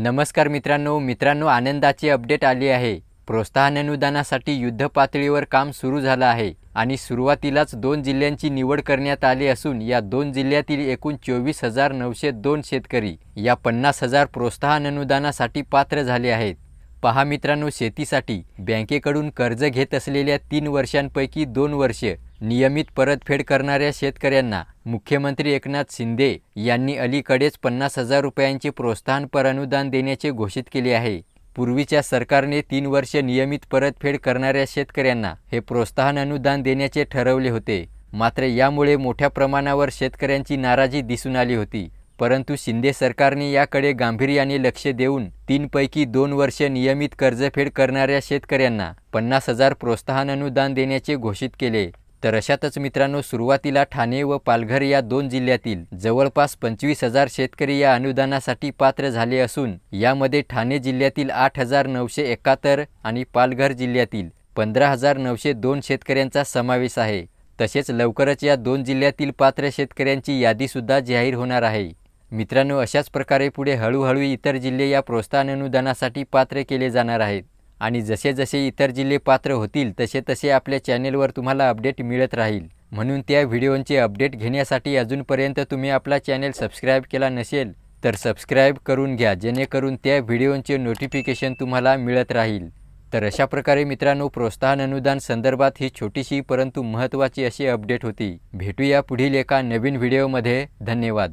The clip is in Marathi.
नमस्कार मित्रांनो मित्रांनो आनंदाची अपडेट आली आहे प्रोत्साहन अनुदानासाठी युद्ध पातळीवर काम सुरू झालं आहे आणि सुरुवातीलाच दोन जिल्ह्यांची निवड करण्यात आली असून या दोन जिल्ह्यातील एकूण चोवीस हजार नऊशे दोन शेतकरी या पन्नास हजार प्रोत्साहन अनुदानासाठी पात्र झाले आहेत पहा मित्रांनो शेतीसाठी बँकेकडून कर्ज घेत असलेल्या तीन वर्षांपैकी दोन वर्षे नियमित परतफेड करणाऱ्या शेतकऱ्यांना मुख्यमंत्री एकनाथ शिंदे यांनी अलीकडेच पन्नास हजार रुपयांचे प्रोत्साहनपर अनुदान देण्याचे घोषित केले आहे पूर्वीच्या सरकारने तीन वर्ष नियमित परतफेड करणाऱ्या शेतकऱ्यांना हे प्रोत्साहन अनुदान देण्याचे ठरवले होते मात्र यामुळे मोठ्या प्रमाणावर शेतकऱ्यांची नाराजी दिसून आली होती परंतु शिंदे सरकारने याकडे गांभीर्याने लक्ष देऊन तीनपैकी दोन वर्ष नियमित कर्जफेड करणाऱ्या शेतकऱ्यांना पन्नास हजार प्रोत्साहन अनुदान देण्याचे घोषित केले तर अशातच मित्रांनो सुरुवातीला ठाणे व पालघर या दोन जिल्ह्यातील जवळपास पंचवीस हजार शेतकरी या अनुदानासाठी पात्र झाले असून यामध्ये ठाणे जिल्ह्यातील आठ हजार नऊशे एकाहत्तर आणि पालघर जिल्ह्यातील पंधरा हजार नऊशे दोन शेतकऱ्यांचा समावेश आहे तसेच लवकरच या दोन जिल्ह्यातील पात्र शेतकऱ्यांची यादीसुद्धा जाहीर होणार आहे मित्रांनो अशाच प्रकारे पुढे हळूहळू इतर जिल्हे या प्रोत्साहन अनुदानासाठी पात्र केले जाणार आहेत आणि जसे जसे इतर जिल्हे पात्र होतील तसे तसे आपल्या चॅनेलवर तुम्हाला अपडेट मिळत राहील म्हणून त्या व्हिडिओंचे अपडेट घेण्यासाठी अजूनपर्यंत तुम्ही आपला चॅनेल सबस्क्राईब केला नसेल तर सबस्क्राईब करून घ्या जेणेकरून त्या व्हिडिओंचे नोटिफिकेशन तुम्हाला मिळत राहील तर अशा प्रकारे मित्रांनो प्रोत्साहन अनुदान संदर्भात ही छोटीशी परंतु महत्त्वाची अशी अपडेट होती भेटूया पुढील एका नवीन व्हिडिओमध्ये धन्यवाद